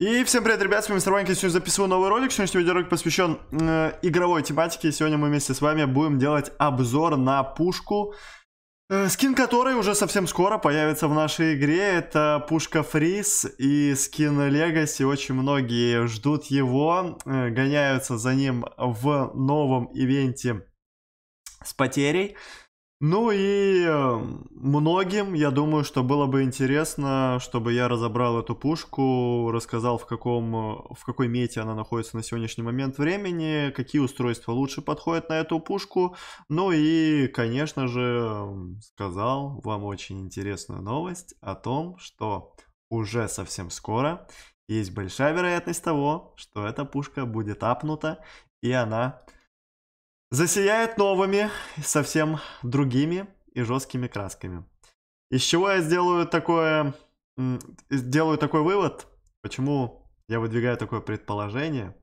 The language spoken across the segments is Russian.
И всем привет, ребят, с вами Мистер Ванька, сегодня записываю новый ролик, сегодняшний видеоролик посвящен э, игровой тематике, сегодня мы вместе с вами будем делать обзор на пушку, э, скин которой уже совсем скоро появится в нашей игре, это пушка Фриз и скин Легаси, очень многие ждут его, э, гоняются за ним в новом ивенте с потерей, ну и эм, многим, я думаю, что было бы интересно, чтобы я разобрал эту пушку, рассказал, в, каком, э, в какой мете она находится на сегодняшний момент времени, какие устройства лучше подходят на эту пушку. Ну и, конечно же, эм, сказал вам очень интересную новость о том, что уже совсем скоро есть большая вероятность того, что эта пушка будет апнута и она засияет новыми, совсем другими и жесткими красками. Из чего я сделаю такое, сделаю такой вывод, почему я выдвигаю такое предположение.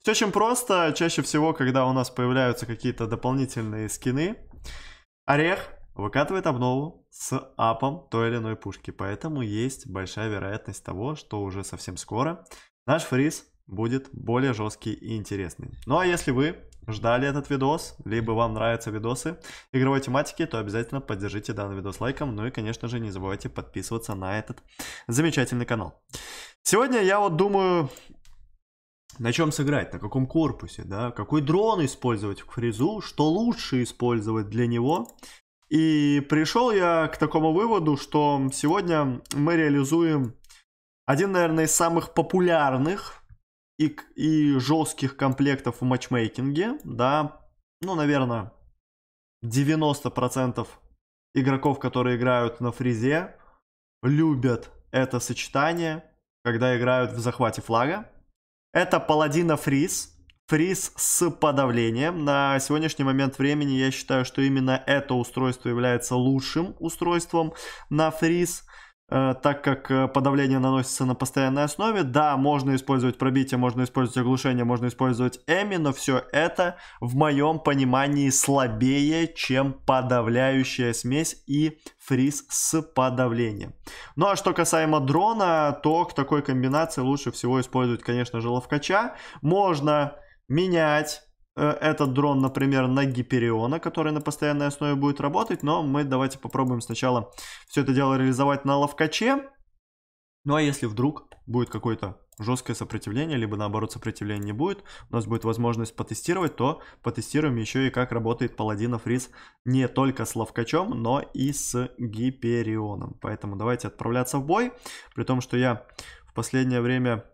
Все очень просто, чаще всего, когда у нас появляются какие-то дополнительные скины, Орех выкатывает обнову с апом той или иной пушки, поэтому есть большая вероятность того, что уже совсем скоро наш фриз будет более жесткий и интересный. Ну а если вы ждали этот видос, либо вам нравятся видосы игровой тематики, то обязательно поддержите данный видос лайком. Ну и, конечно же, не забывайте подписываться на этот замечательный канал. Сегодня я вот думаю, на чем сыграть, на каком корпусе, да, какой дрон использовать в фрезу, что лучше использовать для него. И пришел я к такому выводу, что сегодня мы реализуем один, наверное, из самых популярных и, и жестких комплектов в матчмейкинге, да, ну, наверное, 90% игроков, которые играют на фризе, любят это сочетание, когда играют в захвате флага. Это паладина фриз, фриз с подавлением. На сегодняшний момент времени я считаю, что именно это устройство является лучшим устройством на фриз. Э, так как э, подавление наносится на постоянной основе. Да, можно использовать пробитие, можно использовать оглушение, можно использовать эми, но все это в моем понимании слабее, чем подавляющая смесь и фриз с подавлением. Ну а что касаемо дрона, то к такой комбинации лучше всего использовать, конечно же, ловкача. Можно менять Э, этот дрон, например, на Гипериона, который на постоянной основе будет работать, но мы давайте попробуем сначала все это дело реализовать на Ловкаче. Ну а если вдруг будет какое-то жесткое сопротивление, либо наоборот сопротивления не будет, у нас будет возможность потестировать, то потестируем еще и как работает Паладина Фриз не только с Ловкачом, но и с Гиперионом. Поэтому давайте отправляться в бой, при том, что я в последнее время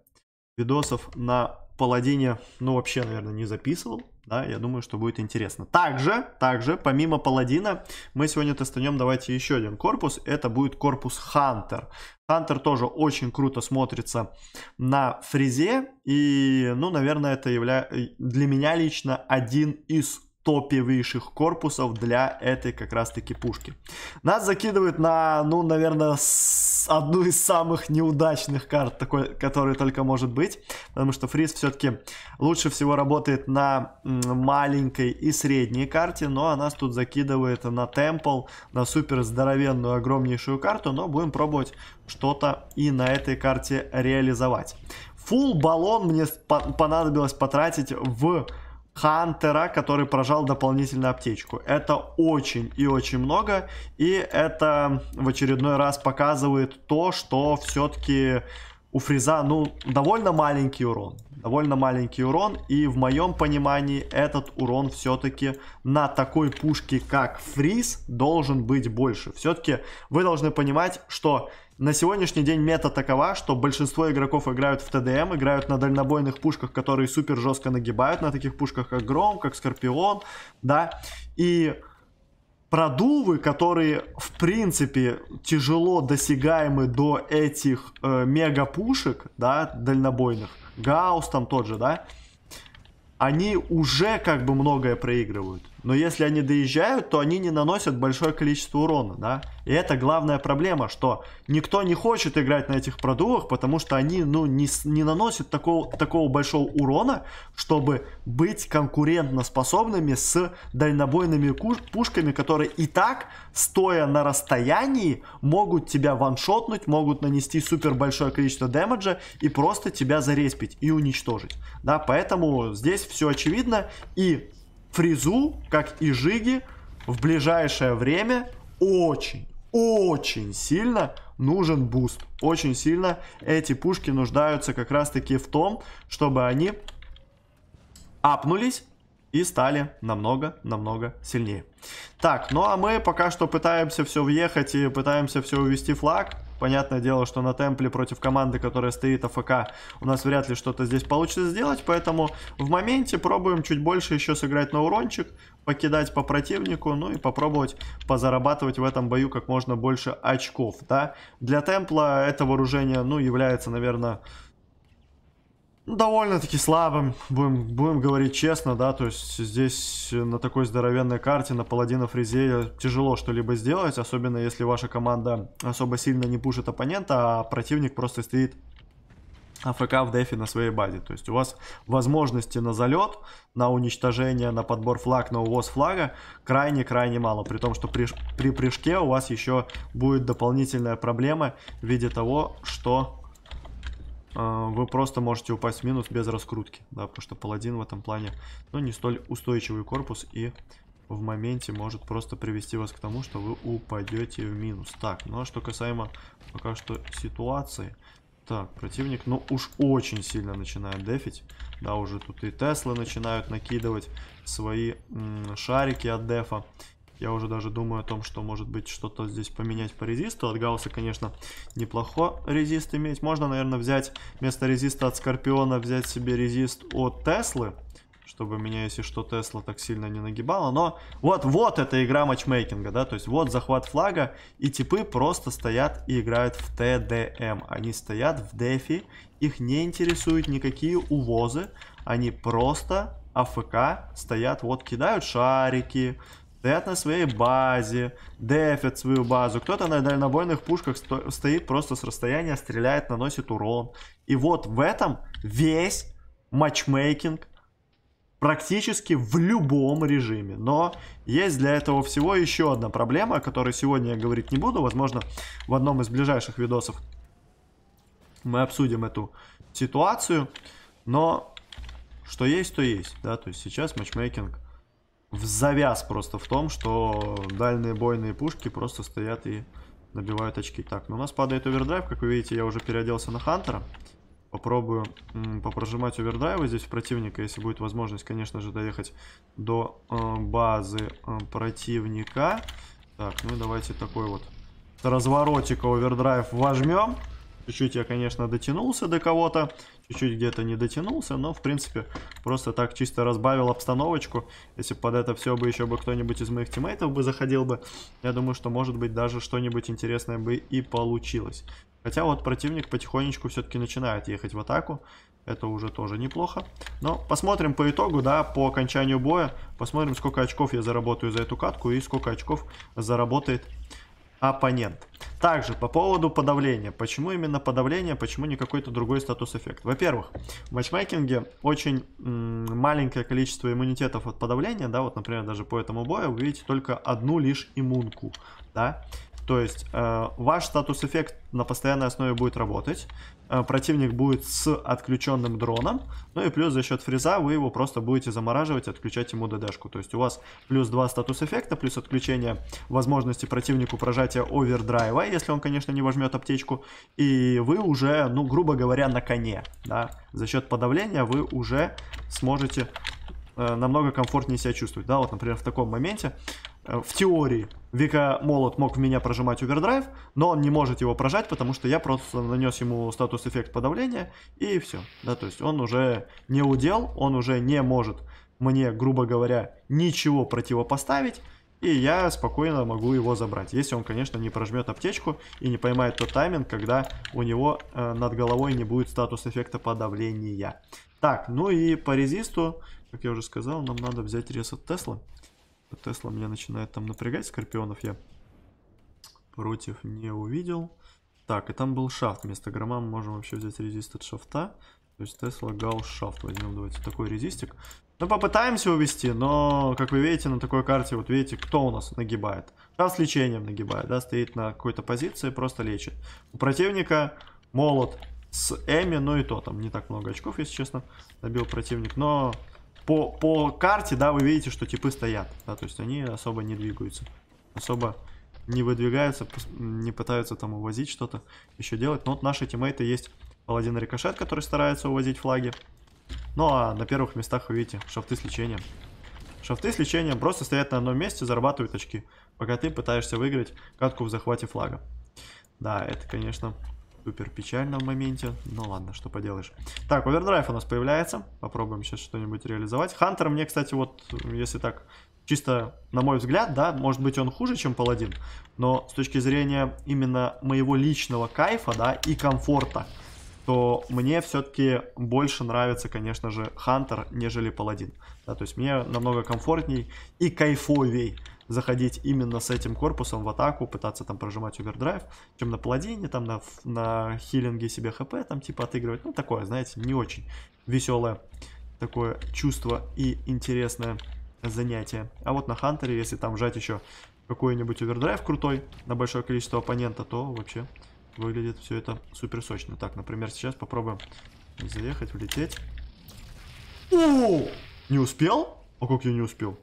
видосов на Паладине, ну, вообще, наверное, не записывал. Да, я думаю, что будет интересно. Также, также, помимо Паладина, мы сегодня тестанем, давайте еще один корпус. Это будет корпус Хантер. Хантер тоже очень круто смотрится на фрезе И, ну, наверное, это явля... для меня лично один из топовейших корпусов для этой как раз-таки пушки. Нас закидывают на, ну, наверное, одну из самых неудачных карт, такой, которая только может быть, потому что фриз все-таки лучше всего работает на маленькой и средней карте, но она нас тут закидывает на темпл, на супер здоровенную, огромнейшую карту, но будем пробовать что-то и на этой карте реализовать. Фул баллон мне понадобилось потратить в Хантера, который прожал дополнительную аптечку. Это очень и очень много, и это в очередной раз показывает то, что все-таки у Фриза, ну, довольно маленький урон. Довольно маленький урон. И в моем понимании этот урон все-таки на такой пушке, как Фриз, должен быть больше. Все-таки вы должны понимать, что на сегодняшний день мета такова, что большинство игроков играют в ТДМ, играют на дальнобойных пушках, которые супер жестко нагибают, на таких пушках как Гром, как Скорпион, да. И продувы, которые в принципе тяжело досягаемы до этих э, мега да, дальнобойных, Гаусс там тот же, да, они уже как бы многое проигрывают но если они доезжают, то они не наносят большое количество урона, да. И это главная проблема, что никто не хочет играть на этих продувах, потому что они, ну, не, не наносят такого, такого большого урона, чтобы быть конкурентоспособными с дальнобойными пушками, которые и так, стоя на расстоянии, могут тебя ваншотнуть, могут нанести супер большое количество дэмэджа и просто тебя зареспить и уничтожить, да. Поэтому здесь все очевидно и Фрезу, как и Жиги, в ближайшее время очень, очень сильно нужен буст. Очень сильно эти пушки нуждаются как раз таки в том, чтобы они апнулись и стали намного-намного сильнее. Так, ну а мы пока что пытаемся все въехать и пытаемся все увести флаг. Понятное дело, что на темпле против команды, которая стоит АФК, у нас вряд ли что-то здесь получится сделать, поэтому в моменте пробуем чуть больше еще сыграть на урончик, покидать по противнику, ну и попробовать позарабатывать в этом бою как можно больше очков, да. Для темпла это вооружение, ну, является, наверное, ну, довольно-таки слабым, будем, будем говорить честно, да, то есть здесь э, на такой здоровенной карте, на паладина Фризея тяжело что-либо сделать, особенно если ваша команда особо сильно не пушит оппонента, а противник просто стоит АФК в дефе на своей базе. То есть у вас возможности на залет, на уничтожение, на подбор флаг, на увоз флага крайне-крайне мало. При том, что при, при прыжке у вас еще будет дополнительная проблема в виде того, что а, вы просто можете упасть в минус без раскрутки, да, потому что паладин в этом плане, ну, не столь устойчивый корпус и в моменте может просто привести вас к тому, что вы упадете в минус. Так, ну а что касаемо пока что ситуации, так, противник, ну уж очень сильно начинает дефить. Да, уже тут и Теслы начинают накидывать свои шарики от дефа. Я уже даже думаю о том, что может быть что-то здесь поменять по резисту. От Гаусса, конечно, неплохо резист иметь. Можно, наверное, взять вместо резиста от Скорпиона, взять себе резист от Теслы. Чтобы меня, если что, Тесла так сильно не нагибала. Но вот, вот эта игра матчмейкинга, да. То есть вот захват флага. И типы просто стоят и играют в ТДМ. Они стоят в дефи. Их не интересуют никакие увозы. Они просто АФК стоят, вот кидают шарики, стоят на своей базе, дефят свою базу. Кто-то на дальнобойных пушках сто стоит просто с расстояния, стреляет, наносит урон. И вот в этом весь матчмейкинг практически в любом режиме. Но есть для этого всего еще одна проблема, о которой сегодня я говорить не буду. Возможно, в одном из ближайших видосов мы обсудим эту ситуацию. Но что есть, то есть. Да? То есть сейчас матчмейкинг в завяз просто в том, что дальние бойные пушки просто стоят и набивают очки. Так, ну у нас падает овердрайв, как вы видите, я уже переоделся на Хантера. Попробую попрожимать овердрайвы здесь противника, если будет возможность, конечно же, доехать до э, базы э, противника. Так, ну и давайте такой вот разворотика овердрайв вожмем. Чуть-чуть я, конечно, дотянулся до кого-то, чуть-чуть где-то не дотянулся, но, в принципе, просто так чисто разбавил обстановочку. Если под это все бы еще бы кто-нибудь из моих тиммейтов бы заходил бы, я думаю, что, может быть, даже что-нибудь интересное бы и получилось. Хотя вот противник потихонечку все-таки начинает ехать в атаку. Это уже тоже неплохо. Но посмотрим по итогу, да, по окончанию боя. Посмотрим, сколько очков я заработаю за эту катку и сколько очков заработает оппонент. Также по поводу подавления. Почему именно подавление, почему не какой-то другой статус-эффект? Во-первых, в матчмейкинге очень маленькое количество иммунитетов от подавления, да, вот, например, даже по этому бою вы видите только одну лишь иммунку, да. То есть э, ваш статус-эффект на постоянной основе будет работать, э, противник будет с отключенным дроном, ну и плюс за счет фриза вы его просто будете замораживать, отключать ему ДДшку. То есть у вас плюс 2 статус-эффекта, плюс отключение возможности противнику прожатия овердрайва, если он, конечно, не возьмет аптечку, и вы уже, ну, грубо говоря, на коне, да, за счет подавления вы уже сможете э, намного комфортнее себя чувствовать. Да, вот, например, в таком моменте Э, в теории Вика Молот мог в меня прожимать овердрайв, но он не может его прожать, потому что я просто нанес ему статус эффект подавления, и все. Да, то есть он уже не удел, он уже не может мне, грубо говоря, ничего противопоставить, и я спокойно могу его забрать. Если он, конечно, не прожмет аптечку и не поймает тот тайминг, когда у него э, над головой не будет статус эффекта подавления. Так, ну и по резисту, как я уже сказал, нам надо взять ресет Тесла. Тесла меня начинает там напрягать, скорпионов я против не увидел. Так, и там был шафт. Вместо грома мы можем вообще взять резист от шафта. То есть Тесла Гаусс шафт возьмем. Давайте такой резистик. Ну, попытаемся увести, но, как вы видите, на такой карте, вот видите, кто у нас нагибает. Да, с лечением нагибает, да, стоит на какой-то позиции, просто лечит. У противника молот с Эми, ну и то там не так много очков, если честно, набил противник, но по, по карте, да, вы видите, что типы стоят. Да, то есть они особо не двигаются. Особо не выдвигаются, не пытаются там увозить что-то, еще делать. Но вот наши тиммейты есть Паладин Рикошет, который старается увозить флаги. Ну а на первых местах вы видите шафты с лечением. Шафты с лечением просто стоят на одном месте, зарабатывают очки, пока ты пытаешься выиграть катку в захвате флага. Да, это, конечно, супер печально в моменте. Ну ладно, что поделаешь. Так, овердрайв у нас появляется. Попробуем сейчас что-нибудь реализовать. Хантер мне, кстати, вот, если так, чисто на мой взгляд, да, может быть он хуже, чем Паладин. Но с точки зрения именно моего личного кайфа, да, и комфорта, то мне все-таки больше нравится, конечно же, Хантер, нежели Паладин. Да, то есть мне намного комфортней и кайфовей заходить именно с этим корпусом в атаку, пытаться там прожимать овердрайв, чем на паладине, там на, на хилинге себе хп там типа отыгрывать. Ну, такое, знаете, не очень веселое такое чувство и интересное занятие. А вот на Хантере, если там жать еще какой-нибудь овердрайв крутой на большое количество оппонента, то вообще выглядит все это супер сочно. Так, например, сейчас попробуем заехать, влететь. О! Не успел? А как я не успел?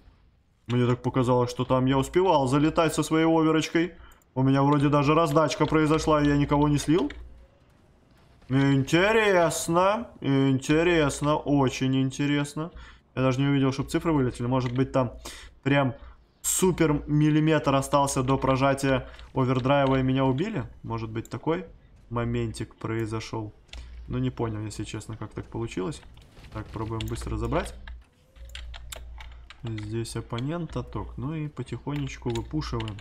Мне так показалось, что там я успевал залетать со своей оверочкой. У меня вроде даже раздачка произошла, и я никого не слил. Интересно. Интересно. Очень интересно. Я даже не увидел, чтобы цифры вылетели. Может быть, там прям супер миллиметр остался до прожатия овердрайва и меня убили? Может быть, такой моментик произошел? Ну, не понял, если честно, как так получилось. Так, пробуем быстро забрать здесь оппонента ток. Ну и потихонечку выпушиваем.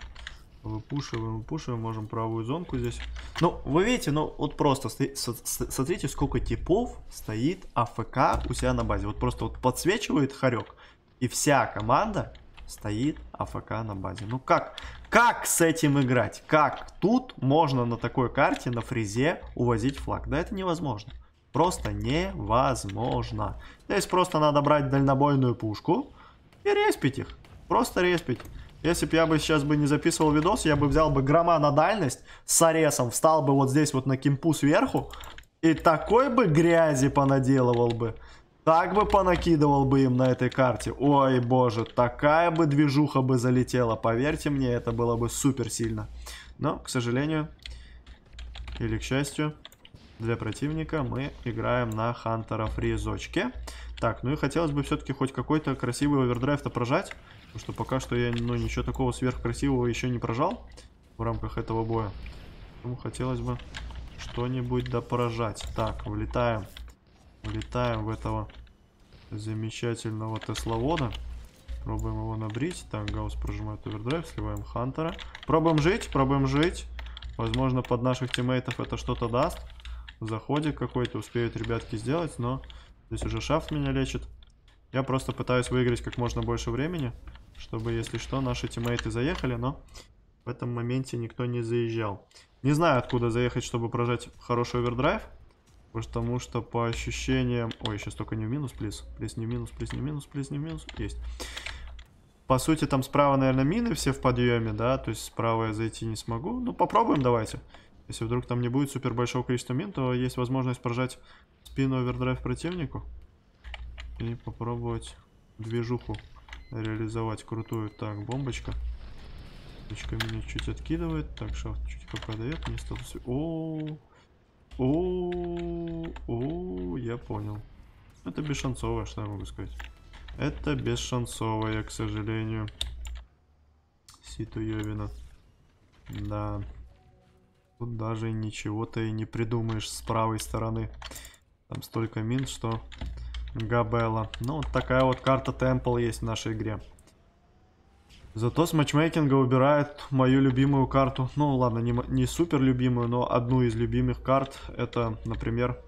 Выпушиваем, выпушиваем, можем правую зонку здесь. Ну, вы видите, ну вот просто смотрите, сколько типов стоит АФК у себя на базе. Вот просто вот подсвечивает хорек, и вся команда стоит АФК на базе. Ну как, как с этим играть? Как тут можно на такой карте, на фрезе увозить флаг? Да это невозможно. Просто невозможно. Здесь просто надо брать дальнобойную пушку и респить их. Просто респить. Если бы я бы сейчас бы не записывал видос, я бы взял бы грома на дальность с аресом, встал бы вот здесь вот на кимпу сверху и такой бы грязи понаделывал бы. Так бы понакидывал бы им на этой карте. Ой, боже, такая бы движуха бы залетела. Поверьте мне, это было бы супер сильно. Но, к сожалению, или к счастью, для противника мы играем на Хантера Фризочке. Так, ну и хотелось бы все-таки хоть какой-то красивый овердрайв-то прожать. Потому что пока что я ну, ничего такого сверхкрасивого еще не прожал в рамках этого боя. Поэтому хотелось бы что-нибудь допрожать. Так, влетаем. Влетаем в этого замечательного тесловода. Пробуем его набрить. Так, Гаус прожимает овердрайв, сливаем Хантера. Пробуем жить, пробуем жить. Возможно, под наших тиммейтов это что-то даст. В заходе какой-то успеют ребятки сделать, но Здесь уже шафт меня лечит. Я просто пытаюсь выиграть как можно больше времени, чтобы, если что, наши тиммейты заехали, но в этом моменте никто не заезжал. Не знаю, откуда заехать, чтобы прожать хороший овердрайв, потому что по ощущениям... Ой, сейчас только не в минус, плиз. Плиз, не в минус, плиз, не в минус, плиз, не в минус. Есть. По сути, там справа, наверное, мины все в подъеме, да, то есть справа я зайти не смогу. Ну, попробуем давайте. Если вдруг там не будет супер большого количества мин, то есть возможность прожать спину овердрайв противнику и попробовать движуху реализовать крутую. Так, бомбочка. Бомбочка меня чуть откидывает. Так, шафт чуть хп Мне стало О, о, о, о, я понял. Это бесшансовое, что я могу сказать. Это бесшансовое, к сожалению. Ситу Йовина. Да. Тут даже ничего-то и не придумаешь с правой стороны. Там столько мин, что Габела. Ну, вот такая вот карта Темпл есть в нашей игре. Зато с матчмейкинга убирает мою любимую карту. Ну, ладно, не, не супер любимую, но одну из любимых карт. Это, например...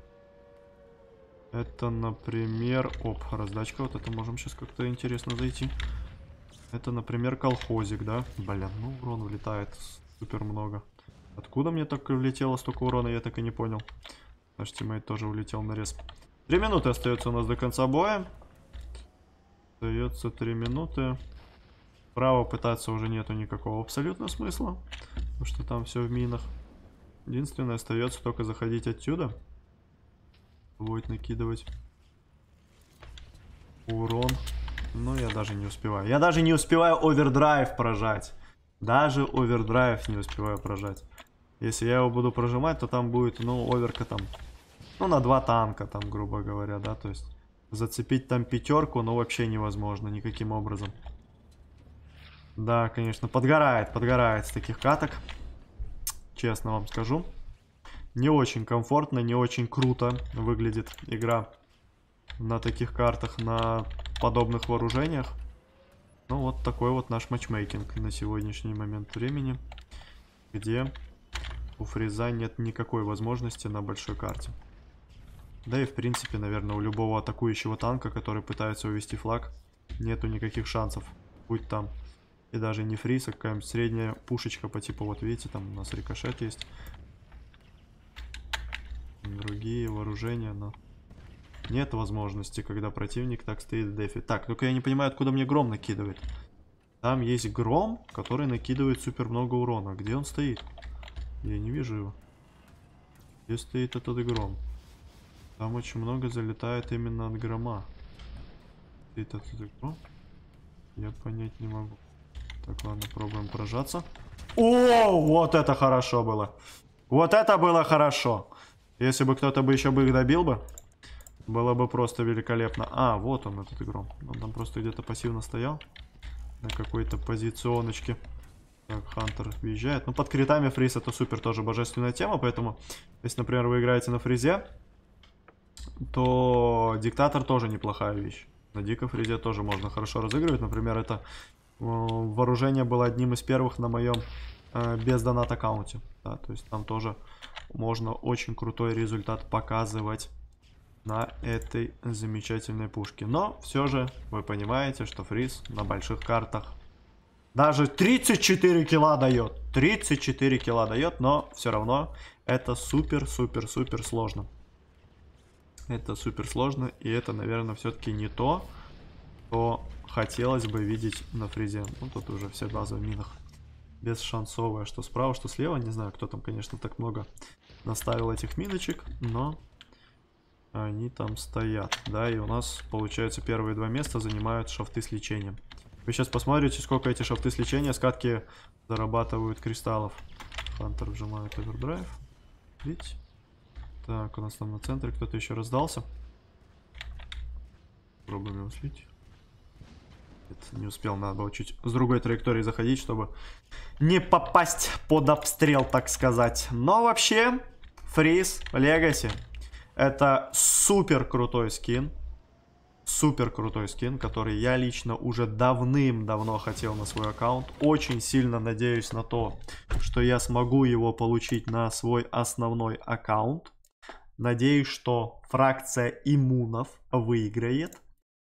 Это, например... Оп, раздачка. Вот это можем сейчас как-то интересно зайти. Это, например, колхозик, да? Блин, ну урон влетает супер много. Откуда мне так влетело столько урона, я так и не понял. Наш тиммейт тоже улетел на респ. Три минуты остается у нас до конца боя. Остается три минуты. Право пытаться уже нету никакого абсолютно смысла. Потому что там все в минах. Единственное, остается только заходить отсюда. Будет накидывать урон. Но я даже не успеваю. Я даже не успеваю овердрайв прожать. Даже овердрайв не успеваю прожать. Если я его буду прожимать, то там будет, ну, оверка там, ну, на два танка там, грубо говоря, да, то есть зацепить там пятерку, ну, вообще невозможно никаким образом. Да, конечно, подгорает, подгорает с таких каток, честно вам скажу. Не очень комфортно, не очень круто выглядит игра на таких картах, на подобных вооружениях. Ну, вот такой вот наш матчмейкинг на сегодняшний момент времени, где у Фриза нет никакой возможности на большой карте. Да и в принципе, наверное, у любого атакующего танка, который пытается увести флаг, нету никаких шансов. Будь там и даже не фриз, а какая-нибудь средняя пушечка по типу, вот видите, там у нас рикошет есть. Другие вооружения, но нет возможности, когда противник так стоит в дефе. Так, только я не понимаю, откуда мне гром накидывает. Там есть гром, который накидывает супер много урона. Где он стоит? Я не вижу его. Здесь стоит этот гром. Там очень много залетает именно от грома. Стоит этот гром. Я понять не могу. Так, ладно, пробуем прожаться. О, вот это хорошо было. Вот это было хорошо. Если бы кто-то бы еще бы их добил бы, было бы просто великолепно. А, вот он, этот игром. Он там просто где-то пассивно стоял. На какой-то позиционочке. Хантер въезжает. Ну, под критами фриз это супер тоже божественная тема, поэтому, если, например, вы играете на фризе, то диктатор тоже неплохая вещь. На дико фризе тоже можно хорошо разыгрывать. Например, это э, вооружение было одним из первых на моем э, без донат аккаунте. Да, то есть там тоже можно очень крутой результат показывать на этой замечательной пушке. Но все же вы понимаете, что фриз на больших картах даже 34 кило дает. 34 кило дает, но все равно это супер-супер-супер сложно. Это супер сложно, и это, наверное, все-таки не то, что хотелось бы видеть на фризе. Ну, тут уже все базы в минах. Бесшансовая, что справа, что слева. Не знаю, кто там, конечно, так много наставил этих миночек, но они там стоят. Да, и у нас, получается, первые два места занимают шафты с лечением. Вы сейчас посмотрите, сколько эти шафты с лечения, скатки зарабатывают кристаллов. Хантер вжимает овердрайв. Видите? Так, у нас там на центре кто-то еще раздался. Пробуем его слить. Нет, не успел, надо было чуть с другой траектории заходить, чтобы не попасть под обстрел, так сказать. Но вообще, Фриз Легаси это супер крутой скин. Супер крутой скин, который я лично уже давным-давно хотел на свой аккаунт. Очень сильно надеюсь на то, что я смогу его получить на свой основной аккаунт. Надеюсь, что фракция иммунов выиграет,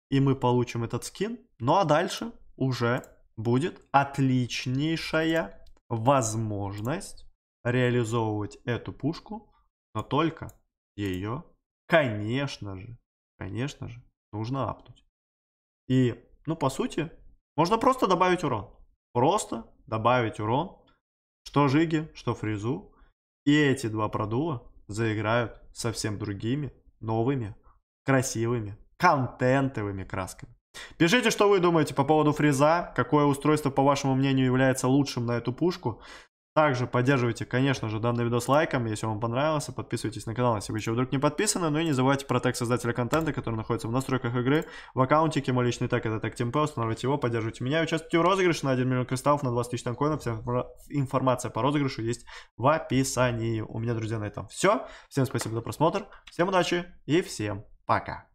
и мы получим этот скин. Ну а дальше уже будет отличнейшая возможность реализовывать эту пушку, но только ее, конечно же, конечно же, нужно апнуть. И, ну, по сути, можно просто добавить урон. Просто добавить урон. Что жиги, что фризу. И эти два продула заиграют совсем другими, новыми, красивыми, контентовыми красками. Пишите, что вы думаете по поводу фриза, какое устройство, по вашему мнению, является лучшим на эту пушку. Также поддерживайте, конечно же, данный видос лайком, если вам понравился, подписывайтесь на канал, если вы еще вдруг не подписаны, ну и не забывайте про тег создателя контента, который находится в настройках игры, в аккаунтике, мой личный тег это тег Темпе, устанавливайте его, поддерживайте меня, участвуйте в розыгрыше на 1 миллион кристаллов, на 20 тысяч танкоинов, вся информация по розыгрышу есть в описании. У меня, друзья, на этом все, всем спасибо за просмотр, всем удачи и всем пока!